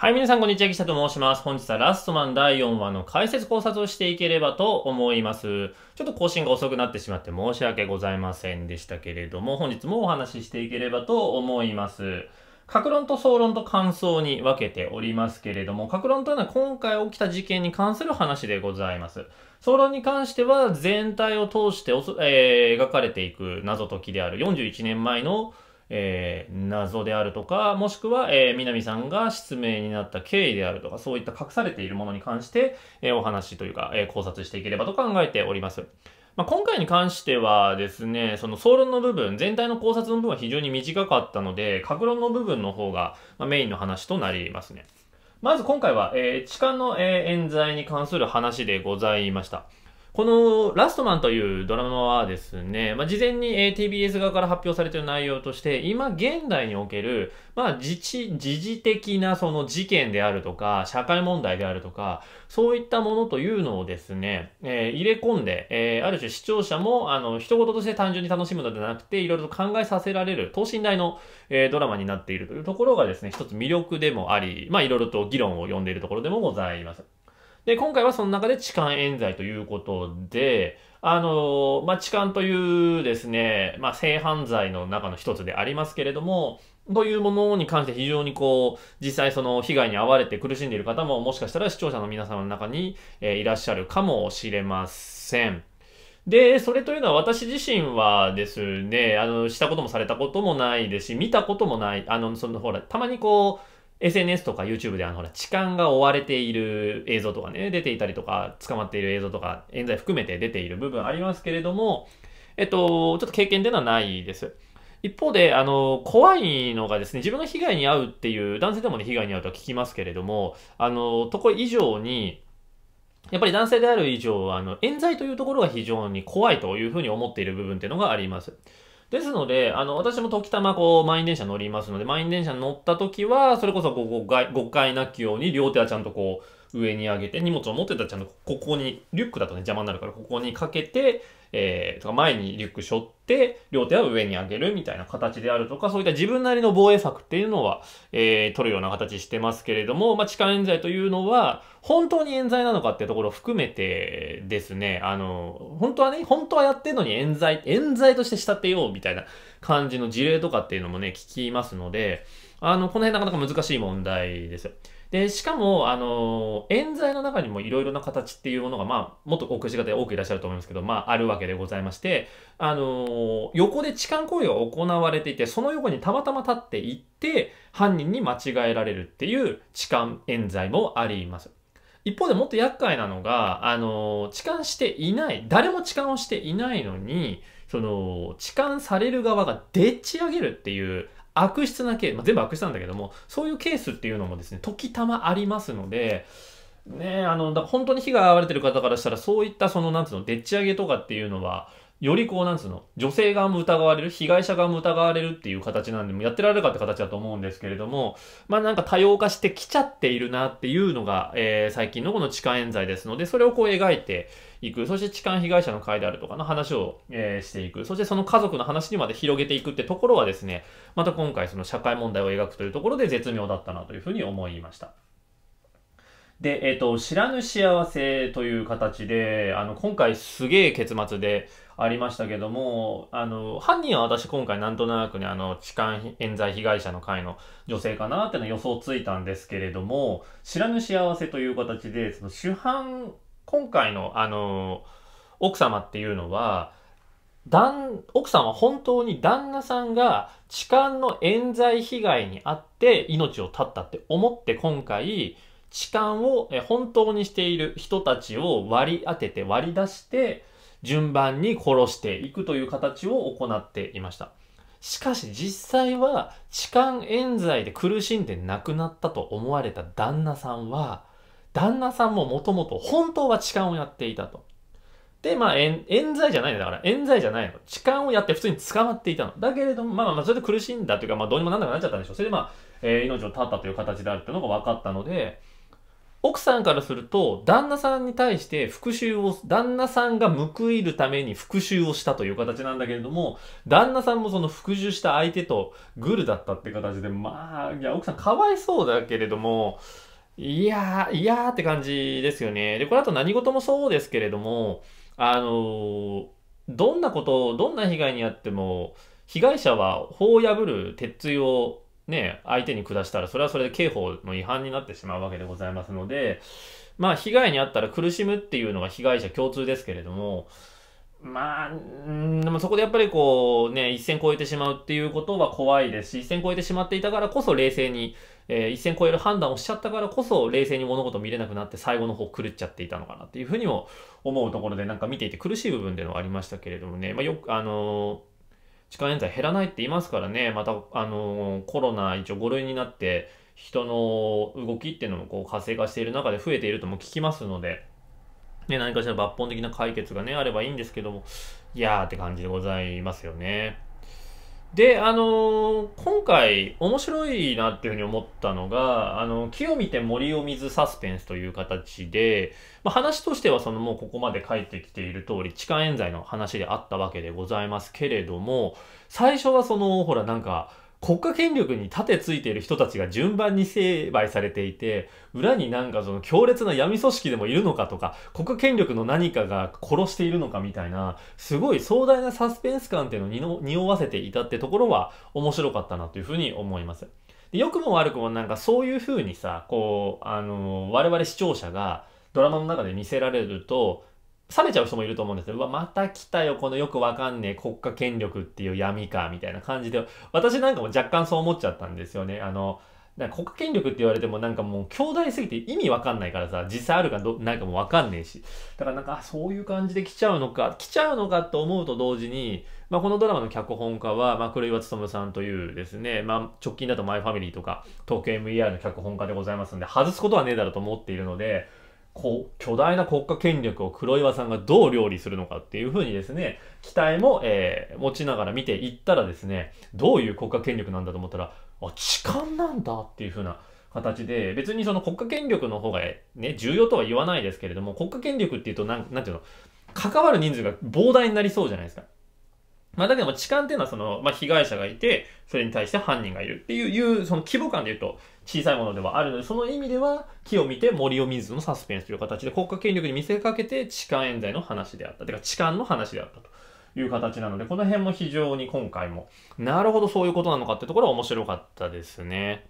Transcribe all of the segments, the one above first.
はい、皆さん、こんにちは。岸田と申します。本日はラストマン第4話の解説考察をしていければと思います。ちょっと更新が遅くなってしまって申し訳ございませんでしたけれども、本日もお話ししていければと思います。格論と総論と感想に分けておりますけれども、格論というのは今回起きた事件に関する話でございます。総論に関しては全体を通して、えー、描かれていく謎解きである41年前のえー、謎であるとか、もしくは、えー、南さんが失明になった経緯であるとか、そういった隠されているものに関して、えー、お話というか、え考察していければと考えております。まあ、今回に関してはですね、その総論の部分、全体の考察の部分は非常に短かったので、格論の部分の方が、まメインの話となりますね。まず今回は、えー、痴漢の、えー、冤罪に関する話でございました。このラストマンというドラマはですね、まあ、事前に、え TBS 側から発表されている内容として、今現代における、まあ、自治、時事的なその事件であるとか、社会問題であるとか、そういったものというのをですね、えー、入れ込んで、えー、ある種視聴者も、あの、一言として単純に楽しむのではなくて、いろいろと考えさせられる、等身大の、えー、ドラマになっているというところがですね、一つ魅力でもあり、まあ、いろいろと議論を呼んでいるところでもございます。で、今回はその中で痴漢冤罪ということで、あの、まあ、痴漢というですね、まあ、性犯罪の中の一つでありますけれども、というものに関して非常にこう、実際その被害に遭われて苦しんでいる方ももしかしたら視聴者の皆様の中に、えー、いらっしゃるかもしれません。で、それというのは私自身はですね、あの、したこともされたこともないですし、見たこともない、あの、そのほら、たまにこう、SNS とか YouTube であの、ほら、痴漢が追われている映像とかね、出ていたりとか、捕まっている映像とか、冤罪含めて出ている部分ありますけれども、えっと、ちょっと経験ではないです。一方で、あの、怖いのがですね、自分が被害に遭うっていう、男性でもね、被害に遭うとは聞きますけれども、あの、とこ以上に、やっぱり男性である以上、あの、冤罪というところが非常に怖いというふうに思っている部分っていうのがあります。ですので、あの、私も時たまこう、満員電車乗りますので、満員電車乗った時は、それこそこう誤解、誤解なきように、両手はちゃんとこう、上に上げて、荷物を持ってたらちゃんとここに、リュックだとね、邪魔になるから、ここにかけて、えー、とか前にリュック背負って、両手は上に上げるみたいな形であるとか、そういった自分なりの防衛策っていうのは、えー、取るような形してますけれども、まあ、痴漢冤罪というのは、本当に冤罪なのかっていうところを含めてですね、あの、本当はね、本当はやってんのに冤罪、冤罪として仕立てようみたいな感じの事例とかっていうのもね、聞きますので、あの、この辺なかなか難しい問題ですよ。で、しかも、あの、冤罪の中にもいろいろな形っていうものが、まあ、もっとお口方多くいらっしゃると思いますけど、まあ、あるわけでございまして、あの、横で痴漢行為が行われていて、その横にたまたま立っていって、犯人に間違えられるっていう痴漢冤罪もあります。一方でもっと厄介なのが、あの、痴漢していない、誰も痴漢をしていないのに、その、痴漢される側がでっち上げるっていう、悪質なケース、まあ、全部悪質なんだけども、そういうケースっていうのもですね、時たまありますので、ね、あの、本当に被害が遭われてる方からしたら、そういったその、なんつうの、でっち上げとかっていうのは、よりこう、なんつうの、女性側も疑われる、被害者側も疑われるっていう形なんで、もやってられるかって形だと思うんですけれども、まあなんか多様化してきちゃっているなっていうのが、えー、最近のこの痴漢冤罪ですので、それをこう描いていく、そして痴漢被害者の会であるとかの話を、えー、していく、そしてその家族の話にまで広げていくってところはですね、また今回その社会問題を描くというところで絶妙だったなというふうに思いました。で、えっ、ー、と、知らぬ幸せという形で、あの、今回すげえ結末でありましたけども、あの、犯人は私今回なんとなくね、あの、痴漢冤罪被害者の会の女性かなっての予想ついたんですけれども、知らぬ幸せという形で、その主犯、今回のあの、奥様っていうのは、旦奥さんは本当に旦那さんが痴漢の冤罪被害に遭って命を絶ったって思って今回痴漢を本当にしている人たちを割り当てて割り出して、順番に殺していくという形を行っていました。しかし実際は痴漢冤罪で苦しんで亡くなったと思われた旦那さんは、旦那さんももともと本当は痴漢をやっていたと。で、まあ、冤罪じゃないんだから、冤罪じゃないの。痴漢をやって普通に捕まっていたの。だけれども、まあまあ、それで苦しんだというか、まあ、どうにもなんなくなっちゃったんでしょう。それでまあ、えー、命を絶ったという形であるっていうのが分かったので、奥さんからすると、旦那さんに対して復讐を、旦那さんが報いるために復讐をしたという形なんだけれども、旦那さんもその復讐した相手とグルだったって形で、まあ、いや、奥さんかわいそうだけれども、いやー、いやーって感じですよね。で、これあと何事もそうですけれども、あのどんなことを、どんな被害にあっても、被害者は法を破る鉄槌をね、相手に下したら、それはそれで刑法の違反になってしまうわけでございますので、まあ、被害に遭ったら苦しむっていうのが被害者共通ですけれども、まあ、でもそこでやっぱりこう、ね、一線超えてしまうっていうことは怖いですし、一線超えてしまっていたからこそ冷静に、えー、一線超える判断をしちゃったからこそ冷静に物事見れなくなって最後の方狂っちゃっていたのかなっていうふうにも思うところでなんか見ていて苦しい部分でのありましたけれどもね、まあよく、あのー痴漢冤罪減らないって言いますからね、また、あのー、コロナ一応5類になって、人の動きっていうのもこう活性化している中で増えているとも聞きますので、ね、何かしら抜本的な解決がね、あればいいんですけども、いやーって感じでございますよね。で、あのー、今回面白いなっていうふうに思ったのが、あの、木を見て森を水サスペンスという形で、まあ、話としてはそのもうここまで書いてきている通り、痴漢冤罪の話であったわけでございますけれども、最初はその、ほらなんか、国家権力に盾ついている人たちが順番に成敗されていて、裏になんかその強烈な闇組織でもいるのかとか、国家権力の何かが殺しているのかみたいな、すごい壮大なサスペンス感っていうのを匂わせていたってところは面白かったなというふうに思います。で良くも悪くもなんかそういうふうにさ、こう、あのー、我々視聴者がドラマの中で見せられると、冷めちゃう人もいると思うんですよ。うわ、また来たよ、このよくわかんねえ国家権力っていう闇か、みたいな感じで、私なんかも若干そう思っちゃったんですよね。あの、なんか国家権力って言われてもなんかもう強大すぎて意味わかんないからさ、実際あるかどないかもわかんねえし。だからなんか、そういう感じで来ちゃうのか、来ちゃうのかと思うと同時に、まあこのドラマの脚本家は、まあ黒岩むさんというですね、まあ直近だとマイファミリーとか、東京 MER の脚本家でございますんで、外すことはねえだろうと思っているので、こう、巨大な国家権力を黒岩さんがどう料理するのかっていうふうにですね、期待も、えー、持ちながら見ていったらですね、どういう国家権力なんだと思ったら、あ、痴漢なんだっていうふうな形で、別にその国家権力の方がね、重要とは言わないですけれども、国家権力っていうと、なん、なんていうの、関わる人数が膨大になりそうじゃないですか。まあだけども痴漢っていうのはその、まあ被害者がいて、それに対して犯人がいるっていう、いうその規模感で言うと、小さいものではあるので、その意味では木を見て森を見ずのサスペンスという形で国家権力に見せかけて痴漢冤罪の話であった。てか痴漢の話であったと。いう形なので、この辺も非常に今回も、なるほどそういうことなのかってところは面白かったですね。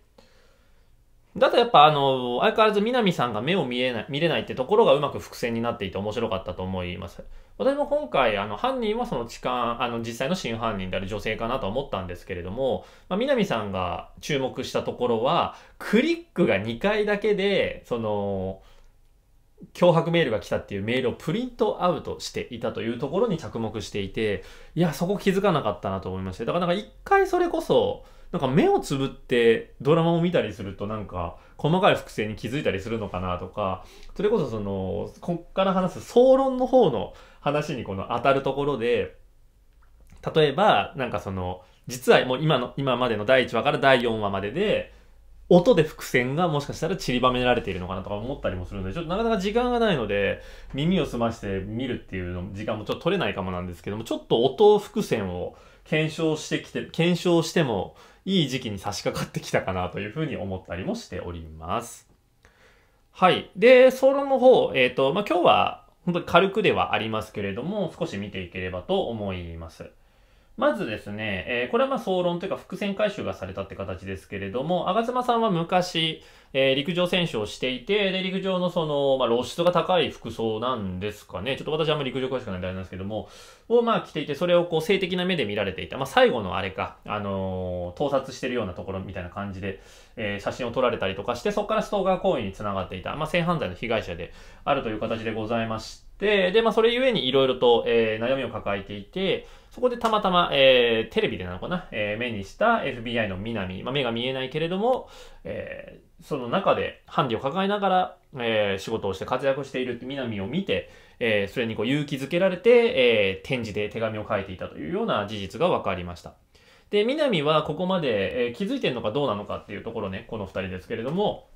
だとやっぱあの、相変わらず南さんが目を見えない、見れないってところがうまく伏線になっていて面白かったと思います。私も今回、あの、犯人はその痴漢、あの、実際の真犯人である女性かなと思ったんですけれども、まあ、南さんが注目したところは、クリックが2回だけで、その、脅迫メールが来たっていうメールをプリントアウトしていたというところに着目していて、いや、そこ気づかなかったなと思いまして。だからなんか一回それこそ、なんか目をつぶってドラマを見たりするとなんか細かい複製に気づいたりするのかなとか、それこそその、こっから話す総論の方の話にこの当たるところで、例えばなんかその、実はもう今の、今までの第1話から第4話までで、音で伏線がもしかしたら散りばめられているのかなとか思ったりもするので、ちょっとなかなか時間がないので、耳を澄まして見るっていうの時間もちょっと取れないかもなんですけども、ちょっと音伏線を検証してきて、検証してもいい時期に差し掛かってきたかなというふうに思ったりもしております。はい。で、ソロの方、えっ、ー、と、まあ、今日は本当に軽くではありますけれども、少し見ていければと思います。まずですね、えー、これはまあ総論というか伏線回収がされたって形ですけれども、吾妻さんは昔、えー、陸上選手をしていて、で、陸上のその、まあ、露出が高い服装なんですかね。ちょっと私あんまり陸上詳しくないんであれなんですけども、をまあ着ていて、それをこう性的な目で見られていた。まあ、最後のあれか、あのー、盗撮してるようなところみたいな感じで、え写真を撮られたりとかして、そこからストーカー行為につながっていた、まあ、性犯罪の被害者であるという形でございまして、で、で、まあ、それゆえにいろいろと、えー、悩みを抱えていて、そこでたまたま、えー、テレビでなのかな、えー、目にした FBI の南、まあ、目が見えないけれども、えー、その中でハンディを抱えながら、えー、仕事をして活躍している南を見て、えー、それにこう勇気づけられて、えー、展示で手紙を書いていたというような事実が分かりました。で、南はここまで、えー、気づいてるのかどうなのかっていうところね、この二人ですけれども、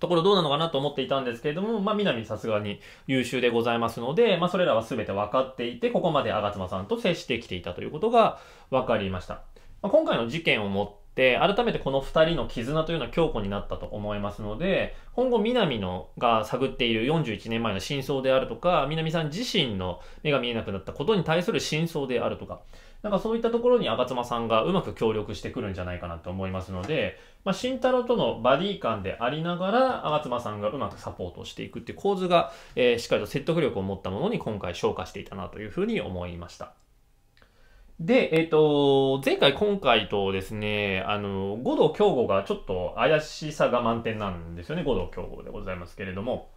ところどうなのかなと思っていたんですけれども、まあ、南さすがに優秀でございますので、まあ、それらは全て分かっていて、ここまで吾妻さんと接してきていたということが分かりました。まあ、今回の事件をもっで、改めてこの2人の絆というのは強固になったと思いますので、今後、南野が探っている41年前の真相であるとか、南さん自身の目が見えなくなったことに対する真相であるとか、なんかそういったところに吾妻さんがうまく協力してくるんじゃないかなと思いますので、まあ、慎太郎とのバディ感でありながら、吾妻さんがうまくサポートしていくっていう構図が、えー、しっかりと説得力を持ったものに今回昇華していたなというふうに思いました。で、えっ、ー、と、前回、今回とですね、あの、五道京吾がちょっと怪しさが満点なんですよね、五道競合でございますけれども。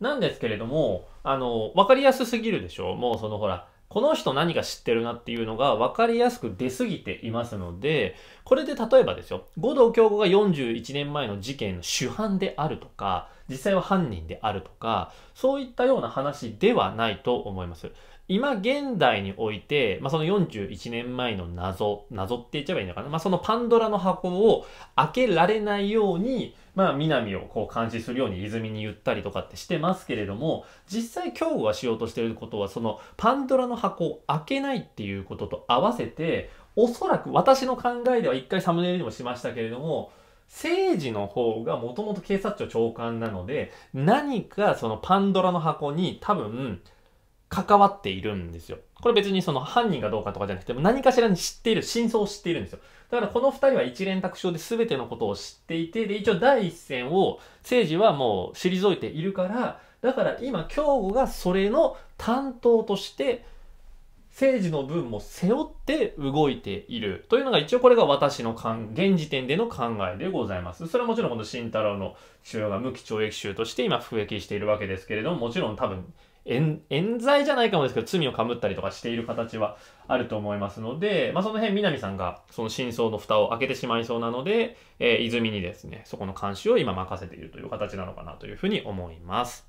なんですけれども、あの、わかりやすすぎるでしょもうそのほら、この人何か知ってるなっていうのが分かりやすく出すぎていますので、これで例えばですよ、五道京吾が41年前の事件の主犯であるとか、実際は犯人であるとか、そういったような話ではないと思います。今現代において、まあ、その41年前の謎、謎って言っちゃえばいいのかな。まあ、そのパンドラの箱を開けられないように、まあ、南をこう監視するように泉に言ったりとかってしてますけれども、実際今日がしようとしてることは、そのパンドラの箱を開けないっていうことと合わせて、おそらく私の考えでは一回サムネイルにもしましたけれども、政治の方がもともと警察庁長官なので、何かそのパンドラの箱に多分、関わっているんですよ。これ別にその犯人がどうかとかじゃなくて、何かしらに知っている、真相を知っているんですよ。だからこの二人は一連卓章で全てのことを知っていて、で、一応第一線を、政治はもう退いているから、だから今、京吾がそれの担当として、政治の分も背負って動いている。というのが一応これが私の現時点での考えでございます。それはもちろんこの慎太郎の父親が無期懲役囚として今服役しているわけですけれども、もちろん多分冤罪じゃないかもですけど、罪をかぶったりとかしている形はあると思いますので、まあ、その辺、南さんがその真相の蓋を開けてしまいそうなので、えー、泉にですね、そこの監視を今任せているという形なのかなというふうに思います。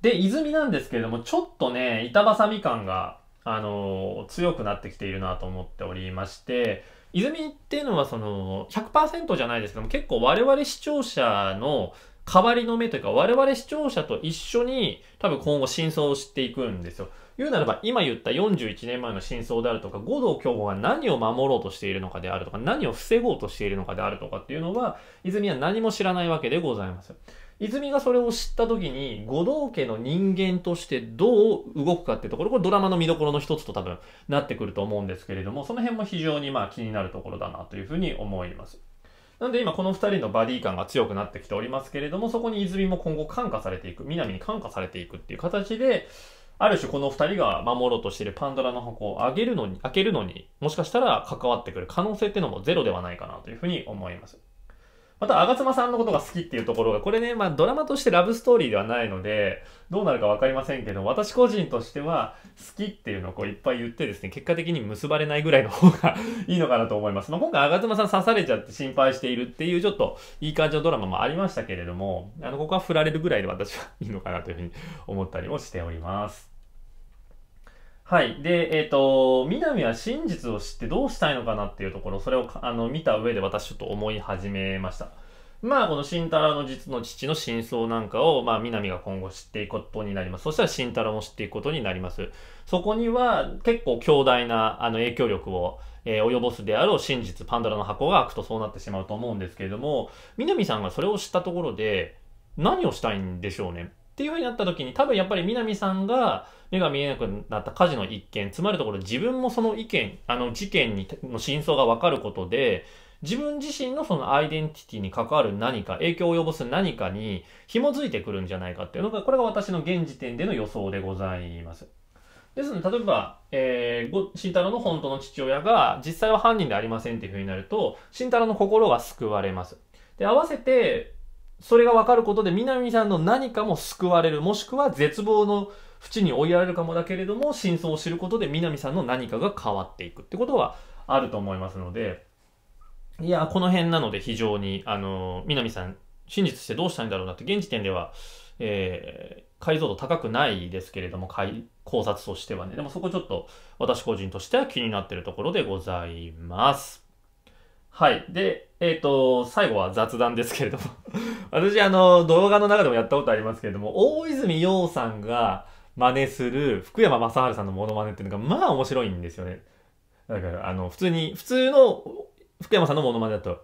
で、泉なんですけれども、ちょっとね、板挟み感が、あのー、強くなってきているなと思っておりまして、泉っていうのはその100%じゃないですけども結構我々視聴者の代わりの目というか、我々視聴者と一緒に、多分今後真相を知っていくんですよ。言うならば、今言った41年前の真相であるとか、五道京吾が何を守ろうとしているのかであるとか、何を防ごうとしているのかであるとかっていうのは、泉は何も知らないわけでございます。泉がそれを知った時に、五道家の人間としてどう動くかっていうところ、これドラマの見どころの一つと多分なってくると思うんですけれども、その辺も非常にまあ気になるところだなというふうに思います。なので今この2人のバディ感が強くなってきておりますけれども、そこに泉も今後感化されていく、南に感化されていくっていう形で、ある種この2人が守ろうとしているパンドラの箱を上げるのに、開けるのに、もしかしたら関わってくる可能性っていうのもゼロではないかなというふうに思います。また、吾妻さんのことが好きっていうところが、これね、まあ、ドラマとしてラブストーリーではないので、どうなるか分かりませんけど、私個人としては、好きっていうのをこういっぱい言ってですね、結果的に結ばれないぐらいの方が いいのかなと思います。まあ、今回、吾妻さん刺されちゃって心配しているっていう、ちょっといい感じのドラマもありましたけれども、あの、ここは振られるぐらいで私はいいのかなというふうに思ったりもしております。はい。で、えっ、ー、と、南は真実を知ってどうしたいのかなっていうところ、それをあの見た上で私ちょっと思い始めました。まあ、この慎太郎の実の父の真相なんかを、まあ、南が今後知っていくことになります。そしたら慎太郎も知っていくことになります。そこには結構強大なあの影響力を、えー、及ぼすであろう真実、パンドラの箱が開くとそうなってしまうと思うんですけれども、南さんがそれを知ったところで、何をしたいんでしょうね。っていう風になった時に多分やっぱり南さんが目が見えなくなった火事の一件、つまりところ自分もその意見、あの事件にの真相がわかることで、自分自身のそのアイデンティティに関わる何か、影響を及ぼす何かに紐づいてくるんじゃないかっていうのが、これが私の現時点での予想でございます。ですので、例えば、えー、慎太郎の本当の父親が実際は犯人でありませんっていう風になると、慎太郎の心が救われます。で、合わせて、それが分かることで、南さんの何かも救われる、もしくは絶望の淵に追いやられるかもだけれども、真相を知ることで、南さんの何かが変わっていくってことはあると思いますので、いや、この辺なので非常に、あの、南さん、真実してどうしたんだろうなって、現時点では、えー、解像度高くないですけれども、考察としてはね。でもそこちょっと私個人としては気になってるところでございます。はい。で、えっ、ー、と、最後は雑談ですけれども私、あの、動画の中でもやったことありますけれども、大泉洋さんが真似する福山雅治さんのモノマネっていうのが、まあ面白いんですよね。だから、あの、普通に、普通の福山さんのモノマネだと、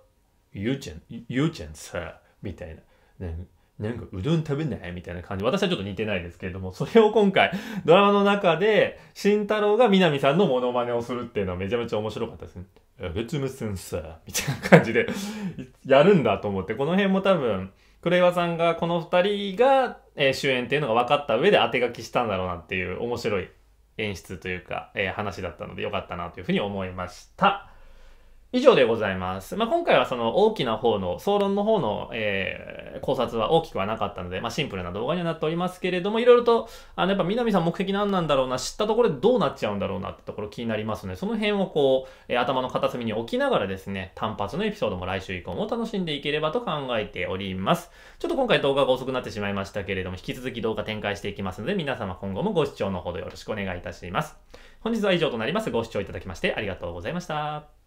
ゆうちゃん、ゆうちゃんさ、みたいな。ねなんかうどん食べないみたいな感じ。私はちょっと似てないですけれども、それを今回、ドラマの中で、慎太郎が南さんのモノマネをするっていうのはめちゃめちゃ面白かったですね。レツムスンみたいな感じでやるんだと思って、この辺も多分、黒岩さんがこの2人が、えー、主演っていうのが分かった上で当て書きしたんだろうなっていう面白い演出というか、えー、話だったのでよかったなというふうに思いました。以上でございます。まあ、今回はその大きな方の、総論の方の、えー、考察は大きくはなかったので、まあ、シンプルな動画にはなっておりますけれども、いろいろと、あの、やっぱ南さん目的何なんだろうな、知ったところでどうなっちゃうんだろうなってところ気になりますので、その辺をこう、えー、頭の片隅に置きながらですね、単発のエピソードも来週以降も楽しんでいければと考えております。ちょっと今回動画が遅くなってしまいましたけれども、引き続き動画展開していきますので、皆様今後もご視聴のほどよろしくお願いいたします。本日は以上となります。ご視聴いただきましてありがとうございました。